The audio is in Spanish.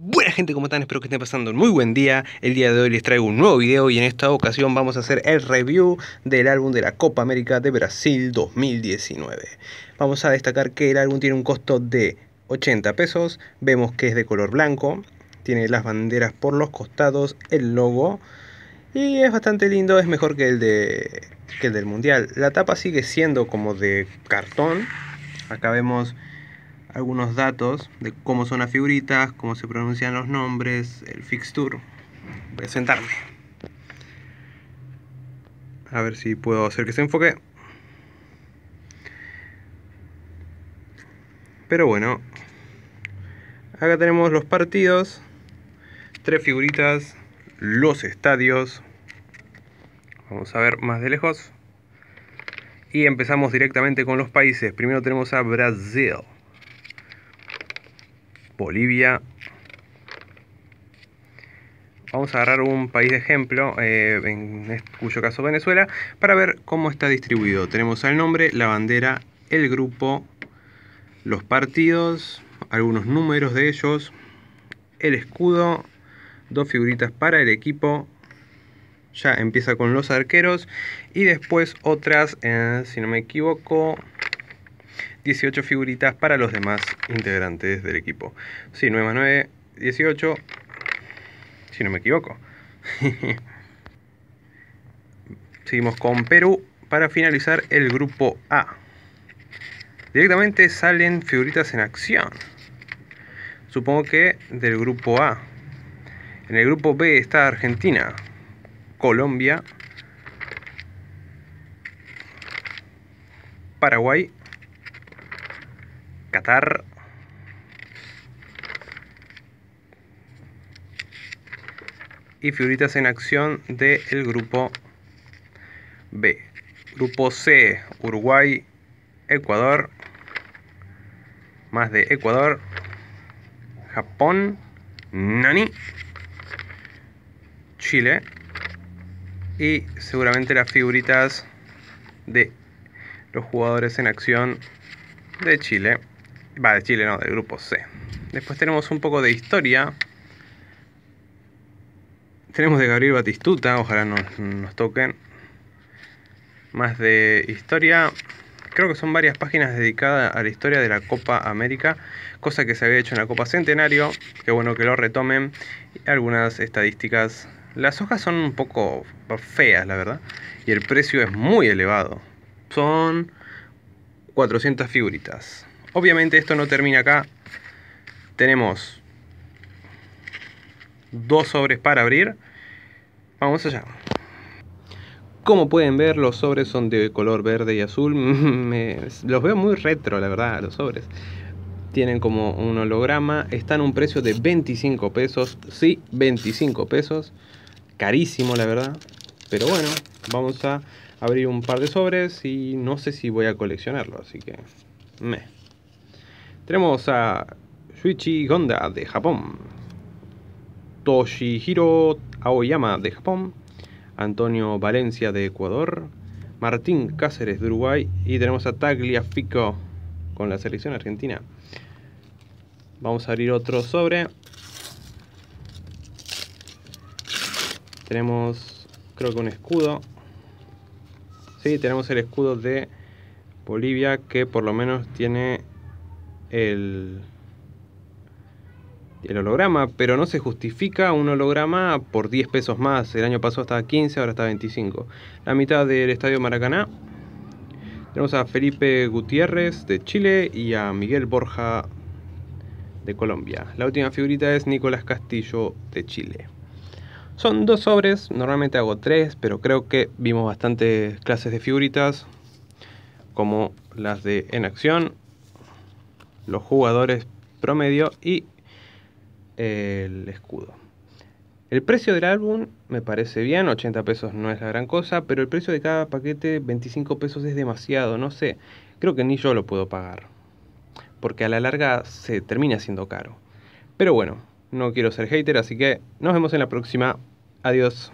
Buena gente, ¿cómo están? Espero que estén pasando un muy buen día. El día de hoy les traigo un nuevo video y en esta ocasión vamos a hacer el review del álbum de la Copa América de Brasil 2019. Vamos a destacar que el álbum tiene un costo de 80 pesos. Vemos que es de color blanco. Tiene las banderas por los costados, el logo. Y es bastante lindo, es mejor que el, de, que el del Mundial. La tapa sigue siendo como de cartón. Acá vemos algunos datos de cómo son las figuritas, cómo se pronuncian los nombres, el fixture. Voy a sentarme. A ver si puedo hacer que se enfoque. Pero bueno, acá tenemos los partidos, tres figuritas, los estadios. Vamos a ver más de lejos. Y empezamos directamente con los países. Primero tenemos a Brasil. Bolivia. Vamos a agarrar un país de ejemplo, eh, en cuyo caso Venezuela, para ver cómo está distribuido. Tenemos el nombre, la bandera, el grupo, los partidos, algunos números de ellos, el escudo, dos figuritas para el equipo, ya empieza con los arqueros y después otras, eh, si no me equivoco, 18 figuritas para los demás integrantes del equipo. Sí, 9 más 9, 18, si no me equivoco. Seguimos con Perú para finalizar el grupo A. Directamente salen figuritas en acción. Supongo que del grupo A. En el grupo B está Argentina, Colombia, Paraguay Qatar. Y figuritas en acción del grupo B. Grupo C, Uruguay, Ecuador, más de Ecuador, Japón, Nani, Chile y seguramente las figuritas de los jugadores en acción de Chile. Va, de Chile no, del grupo C. Después tenemos un poco de historia. Tenemos de Gabriel Batistuta, ojalá nos, toquen. Más de historia. Creo que son varias páginas dedicadas a la historia de la Copa América, cosa que se había hecho en la Copa Centenario. Qué bueno que lo retomen. algunas estadísticas. Las hojas son un poco feas, la verdad. Y el precio es muy elevado. Son 400 figuritas. Obviamente esto no termina acá. Tenemos dos sobres para abrir. Vamos allá. Como pueden ver, los sobres son de color verde y azul. los veo muy retro, la verdad, los sobres. Tienen como un holograma. Están a un precio de 25 pesos. Sí, 25 pesos. Carísimo, la verdad. Pero bueno, vamos a abrir un par de sobres y no sé si voy a coleccionarlo. Así que... Meh. Tenemos a Yuichi Honda de Japón, Toshihiro Aoyama de Japón, Antonio Valencia de Ecuador, Martín Cáceres de Uruguay y tenemos a Tagliafico con la selección argentina. Vamos a abrir otro sobre. Tenemos, creo que un escudo. Sí, tenemos el escudo de Bolivia que por lo menos tiene el, holograma, pero no se justifica un holograma por 10 pesos más. El año pasado estaba 15, ahora está 25. La mitad del estadio Maracaná. Tenemos a Felipe Gutiérrez de Chile y a Miguel Borja de Colombia. La última figurita es Nicolás Castillo de Chile. Son dos sobres, normalmente hago tres, pero creo que vimos bastantes clases de figuritas, como las de En Acción, los jugadores promedio y el escudo. El precio del álbum me parece bien, 80 pesos no es la gran cosa, pero el precio de cada paquete, 25 pesos es demasiado, no sé, creo que ni yo lo puedo pagar, porque a la larga se termina siendo caro. Pero bueno, no quiero ser hater, así que nos vemos en la próxima, adiós.